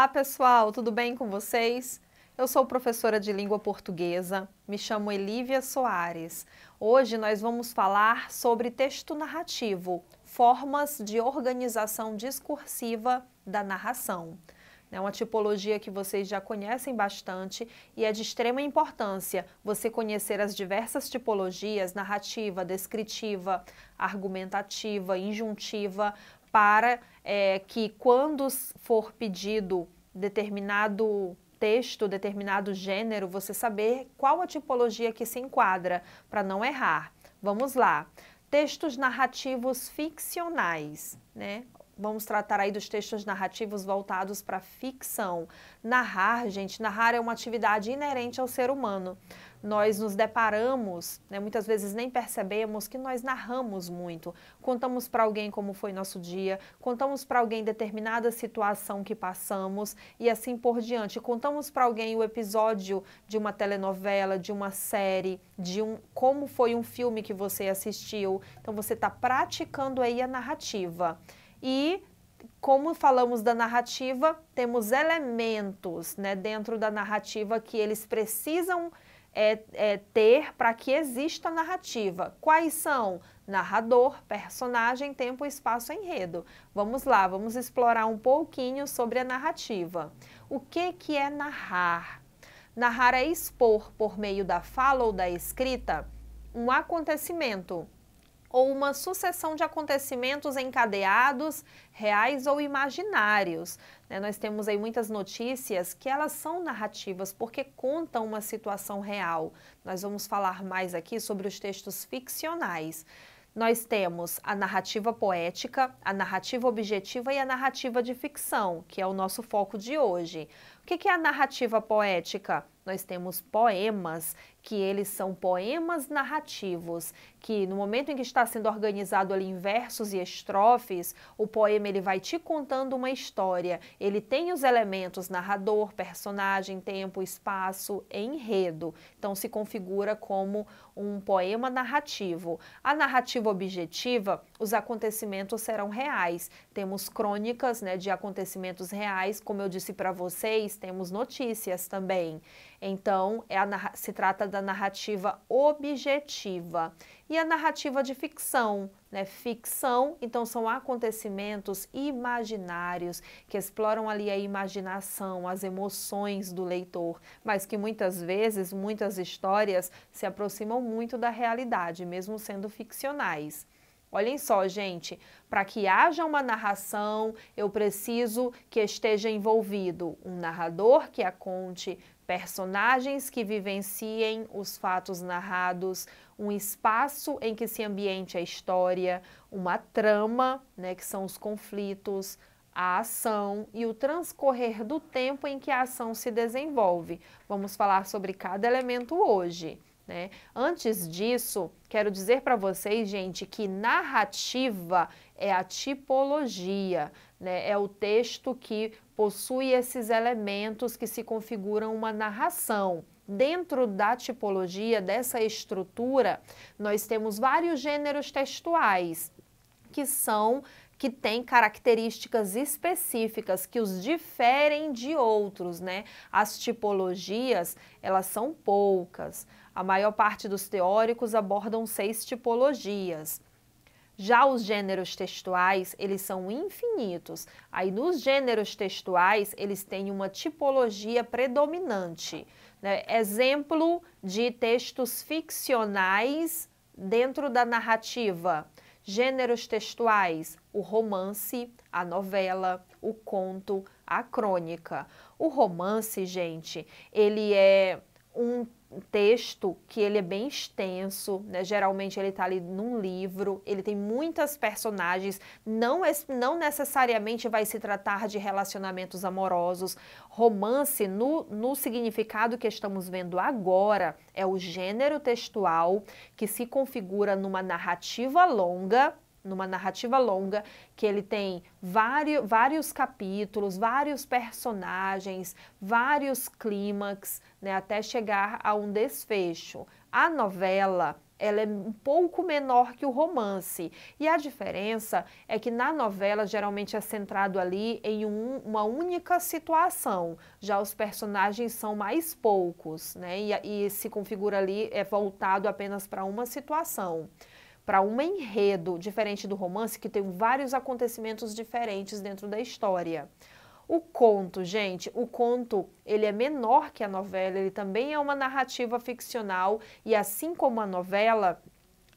Olá, pessoal, tudo bem com vocês? Eu sou professora de língua portuguesa, me chamo Elívia Soares. Hoje nós vamos falar sobre texto narrativo, formas de organização discursiva da narração. É uma tipologia que vocês já conhecem bastante e é de extrema importância você conhecer as diversas tipologias narrativa, descritiva, argumentativa, injuntiva, para é, que, quando for pedido determinado texto, determinado gênero, você saber qual a tipologia que se enquadra, para não errar. Vamos lá. Textos narrativos ficcionais, né? Vamos tratar aí dos textos narrativos voltados para ficção. Narrar, gente, narrar é uma atividade inerente ao ser humano nós nos deparamos, né, muitas vezes nem percebemos que nós narramos muito. Contamos para alguém como foi nosso dia, contamos para alguém determinada situação que passamos e assim por diante. Contamos para alguém o episódio de uma telenovela, de uma série, de um como foi um filme que você assistiu. Então você está praticando aí a narrativa. E como falamos da narrativa, temos elementos né, dentro da narrativa que eles precisam é, é, ter para que exista narrativa. Quais são? Narrador, personagem, tempo, espaço, enredo. Vamos lá, vamos explorar um pouquinho sobre a narrativa. O que, que é narrar? Narrar é expor por meio da fala ou da escrita um acontecimento, ou uma sucessão de acontecimentos encadeados, reais ou imaginários. Né? Nós temos aí muitas notícias que elas são narrativas porque contam uma situação real. Nós vamos falar mais aqui sobre os textos ficcionais. Nós temos a narrativa poética, a narrativa objetiva e a narrativa de ficção, que é o nosso foco de hoje. O que é a narrativa poética? Nós temos poemas, que eles são poemas narrativos, que no momento em que está sendo organizado ali em versos e estrofes, o poema ele vai te contando uma história. Ele tem os elementos narrador, personagem, tempo, espaço, enredo. Então se configura como um poema narrativo. A narrativa objetiva os acontecimentos serão reais. Temos crônicas né, de acontecimentos reais, como eu disse para vocês, temos notícias também. Então, é a, se trata da narrativa objetiva. E a narrativa de ficção, né? Ficção, então são acontecimentos imaginários que exploram ali a imaginação, as emoções do leitor, mas que muitas vezes, muitas histórias se aproximam muito da realidade, mesmo sendo ficcionais. Olhem só, gente, para que haja uma narração, eu preciso que esteja envolvido um narrador que a conte, personagens que vivenciem os fatos narrados, um espaço em que se ambiente a história, uma trama, né, que são os conflitos, a ação e o transcorrer do tempo em que a ação se desenvolve. Vamos falar sobre cada elemento hoje. Né? Antes disso, quero dizer para vocês, gente, que narrativa é a tipologia, né? é o texto que possui esses elementos que se configuram uma narração. Dentro da tipologia, dessa estrutura, nós temos vários gêneros textuais, que são que tem características específicas que os diferem de outros, né? As tipologias, elas são poucas. A maior parte dos teóricos abordam seis tipologias. Já os gêneros textuais, eles são infinitos. Aí nos gêneros textuais, eles têm uma tipologia predominante. Né? Exemplo de textos ficcionais dentro da narrativa. Gêneros textuais: o romance, a novela, o conto, a crônica. O romance, gente, ele é um texto que ele é bem extenso, né? geralmente ele está ali num livro, ele tem muitas personagens, não, não necessariamente vai se tratar de relacionamentos amorosos. Romance, no, no significado que estamos vendo agora, é o gênero textual que se configura numa narrativa longa, numa narrativa longa, que ele tem vários, vários capítulos, vários personagens, vários clímax, né, até chegar a um desfecho. A novela, ela é um pouco menor que o romance. E a diferença é que na novela geralmente é centrado ali em um, uma única situação. Já os personagens são mais poucos, né? E, e se configura ali é voltado apenas para uma situação para um enredo, diferente do romance, que tem vários acontecimentos diferentes dentro da história. O conto, gente, o conto, ele é menor que a novela, ele também é uma narrativa ficcional e assim como a novela,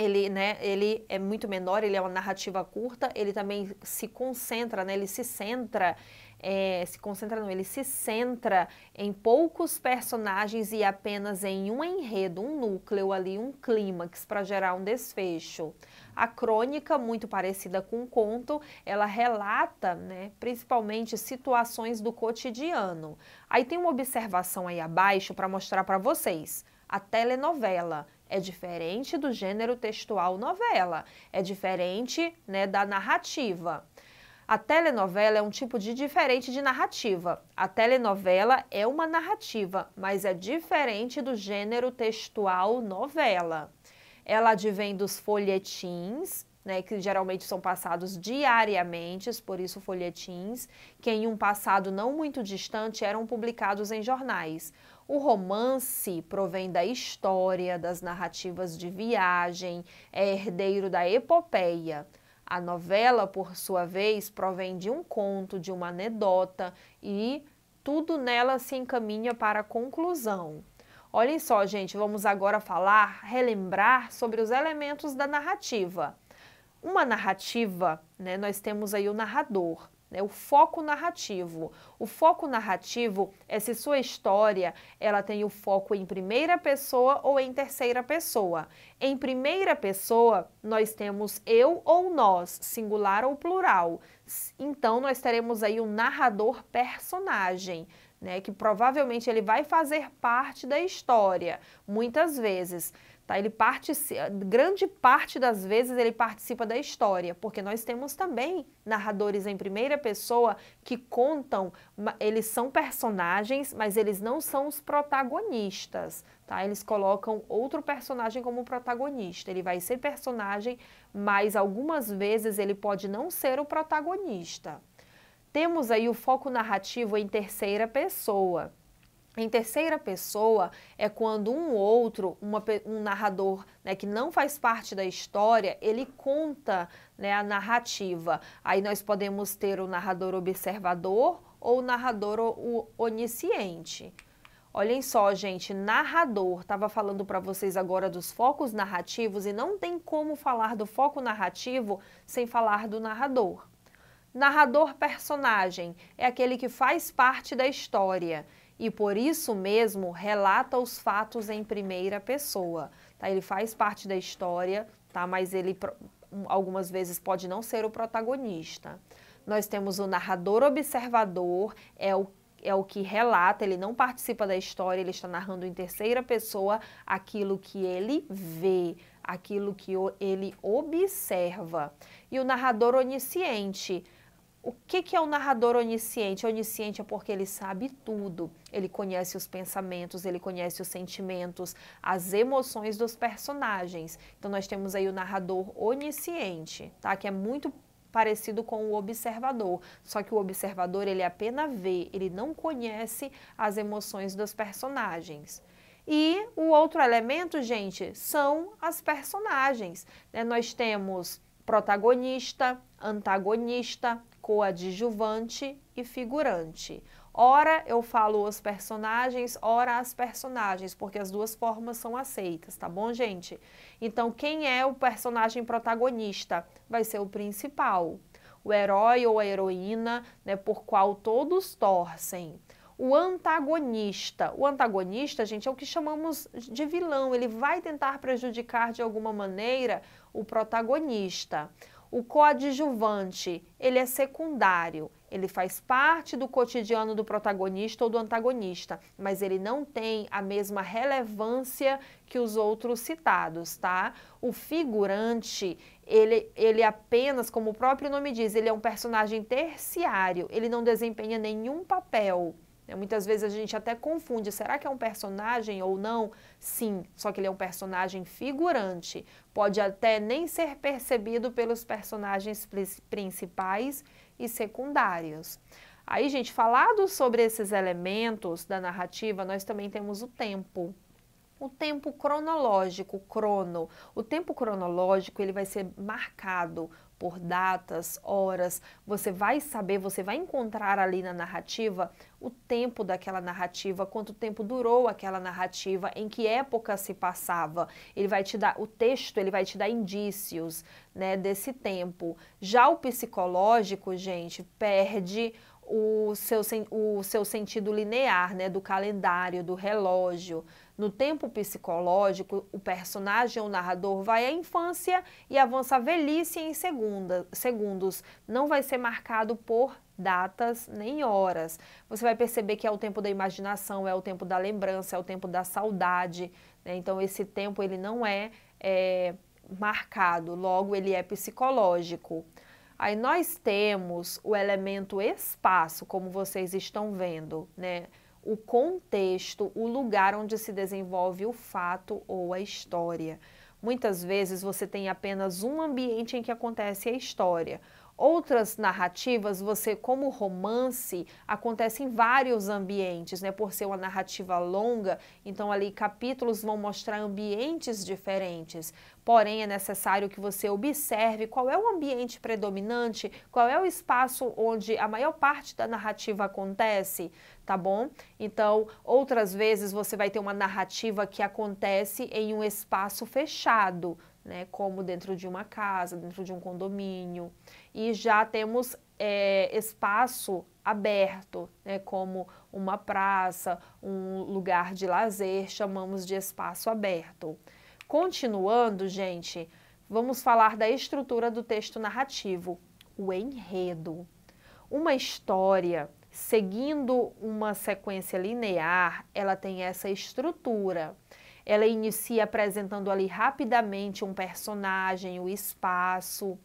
ele, né, ele é muito menor, ele é uma narrativa curta, ele também se concentra, né, ele se centra, é, se concentra não, ele se centra em poucos personagens e apenas em um enredo, um núcleo ali, um clímax para gerar um desfecho. A crônica, muito parecida com o conto, ela relata, né, principalmente situações do cotidiano. Aí tem uma observação aí abaixo para mostrar para vocês. A telenovela é diferente do gênero textual novela, é diferente né, da narrativa. A telenovela é um tipo de diferente de narrativa. A telenovela é uma narrativa, mas é diferente do gênero textual novela. Ela advém dos folhetins, né, que geralmente são passados diariamente, por isso folhetins, que em um passado não muito distante eram publicados em jornais. O romance provém da história, das narrativas de viagem, é herdeiro da epopeia. A novela, por sua vez, provém de um conto, de uma anedota e tudo nela se encaminha para a conclusão. Olhem só, gente, vamos agora falar, relembrar sobre os elementos da narrativa. Uma narrativa, né, nós temos aí o narrador né, o foco narrativo. O foco narrativo é se sua história ela tem o foco em primeira pessoa ou em terceira pessoa. Em primeira pessoa, nós temos eu ou nós, singular ou plural. Então, nós teremos aí um narrador personagem. Né, que provavelmente ele vai fazer parte da história, muitas vezes. Tá? Ele participa, grande parte das vezes ele participa da história, porque nós temos também narradores em primeira pessoa que contam, eles são personagens, mas eles não são os protagonistas. Tá? Eles colocam outro personagem como protagonista. Ele vai ser personagem, mas algumas vezes ele pode não ser o protagonista. Temos aí o foco narrativo em terceira pessoa. Em terceira pessoa é quando um outro, uma, um narrador né, que não faz parte da história, ele conta né, a narrativa. Aí nós podemos ter o narrador observador ou o narrador o, onisciente. Olhem só, gente, narrador. Estava falando para vocês agora dos focos narrativos e não tem como falar do foco narrativo sem falar do narrador. Narrador personagem é aquele que faz parte da história e por isso mesmo relata os fatos em primeira pessoa. Tá? Ele faz parte da história, tá? mas ele algumas vezes pode não ser o protagonista. Nós temos o narrador observador, é o é o que relata, ele não participa da história, ele está narrando em terceira pessoa aquilo que ele vê, aquilo que ele observa. E o narrador onisciente o que, que é o narrador onisciente? Onisciente é porque ele sabe tudo. Ele conhece os pensamentos, ele conhece os sentimentos, as emoções dos personagens. Então nós temos aí o narrador onisciente, tá? Que é muito parecido com o observador, só que o observador ele é apenas vê, ele não conhece as emoções dos personagens. E o outro elemento, gente, são as personagens. Né? Nós temos protagonista, antagonista, coadjuvante e figurante. Ora eu falo os personagens, ora as personagens, porque as duas formas são aceitas, tá bom, gente? Então, quem é o personagem protagonista? Vai ser o principal, o herói ou a heroína, né, por qual todos torcem. O antagonista. O antagonista, gente, é o que chamamos de vilão. Ele vai tentar prejudicar de alguma maneira o protagonista. O coadjuvante, ele é secundário, ele faz parte do cotidiano do protagonista ou do antagonista, mas ele não tem a mesma relevância que os outros citados, tá? O figurante, ele, ele apenas, como o próprio nome diz, ele é um personagem terciário, ele não desempenha nenhum papel. Né, muitas vezes a gente até confunde, será que é um personagem ou não? Sim, só que ele é um personagem figurante. Pode até nem ser percebido pelos personagens principais e secundários. Aí, gente, falado sobre esses elementos da narrativa, nós também temos o tempo o tempo cronológico, crono. O tempo cronológico ele vai ser marcado por datas, horas, você vai saber, você vai encontrar ali na narrativa o tempo daquela narrativa, quanto tempo durou aquela narrativa, em que época se passava. Ele vai te dar o texto, ele vai te dar indícios, né, desse tempo. Já o psicológico, gente, perde o seu, o seu sentido linear, né, do calendário, do relógio. No tempo psicológico, o personagem ou narrador vai à infância e avança à velhice em segunda, segundos. Não vai ser marcado por datas nem horas. Você vai perceber que é o tempo da imaginação, é o tempo da lembrança, é o tempo da saudade. Né? Então, esse tempo ele não é, é marcado, logo ele é psicológico. Aí nós temos o elemento espaço, como vocês estão vendo, né? o contexto, o lugar onde se desenvolve o fato ou a história. Muitas vezes você tem apenas um ambiente em que acontece a história. Outras narrativas, você como romance, acontece em vários ambientes, né? Por ser uma narrativa longa, então ali capítulos vão mostrar ambientes diferentes. Porém, é necessário que você observe qual é o ambiente predominante, qual é o espaço onde a maior parte da narrativa acontece, tá bom? Então, outras vezes você vai ter uma narrativa que acontece em um espaço fechado, né, como dentro de uma casa, dentro de um condomínio. E já temos é, espaço aberto, né, como uma praça, um lugar de lazer, chamamos de espaço aberto. Continuando, gente, vamos falar da estrutura do texto narrativo, o enredo. Uma história seguindo uma sequência linear, ela tem essa estrutura. Ela inicia apresentando ali rapidamente um personagem, o espaço,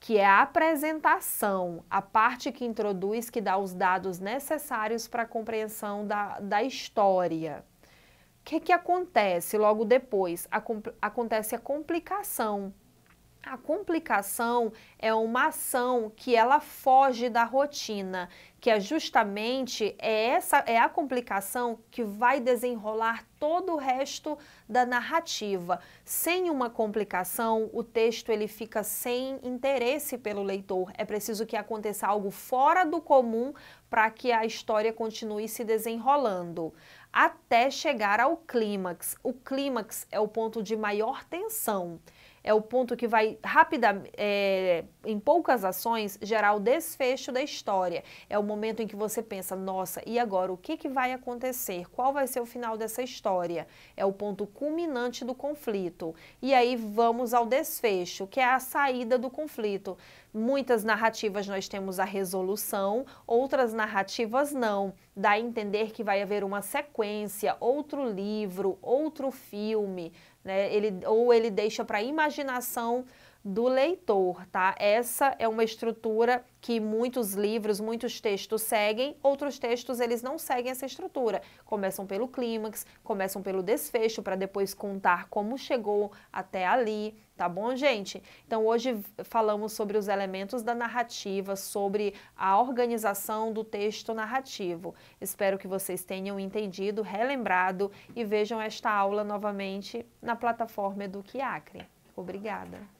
que é a apresentação, a parte que introduz, que dá os dados necessários para a compreensão da, da história. O que, que acontece logo depois? acontece a complicação a complicação é uma ação que ela foge da rotina, que é justamente é essa é a complicação que vai desenrolar todo o resto da narrativa. Sem uma complicação, o texto ele fica sem interesse pelo leitor. É preciso que aconteça algo fora do comum para que a história continue se desenrolando até chegar ao clímax. O clímax é o ponto de maior tensão é o ponto que vai rapidamente, é, em poucas ações, gerar o desfecho da história. É o momento em que você pensa, nossa, e agora o que, que vai acontecer? Qual vai ser o final dessa história? É o ponto culminante do conflito. E aí vamos ao desfecho, que é a saída do conflito. Muitas narrativas nós temos a resolução, outras narrativas não. Dá a entender que vai haver uma sequência, outro livro, outro filme né? Ele, ou ele deixa para a imaginação do leitor, tá? Essa é uma estrutura que muitos livros, muitos textos seguem, outros textos eles não seguem essa estrutura. Começam pelo clímax, começam pelo desfecho para depois contar como chegou até ali, tá bom, gente? Então hoje falamos sobre os elementos da narrativa, sobre a organização do texto narrativo. Espero que vocês tenham entendido, relembrado e vejam esta aula novamente na plataforma Acre. Obrigada.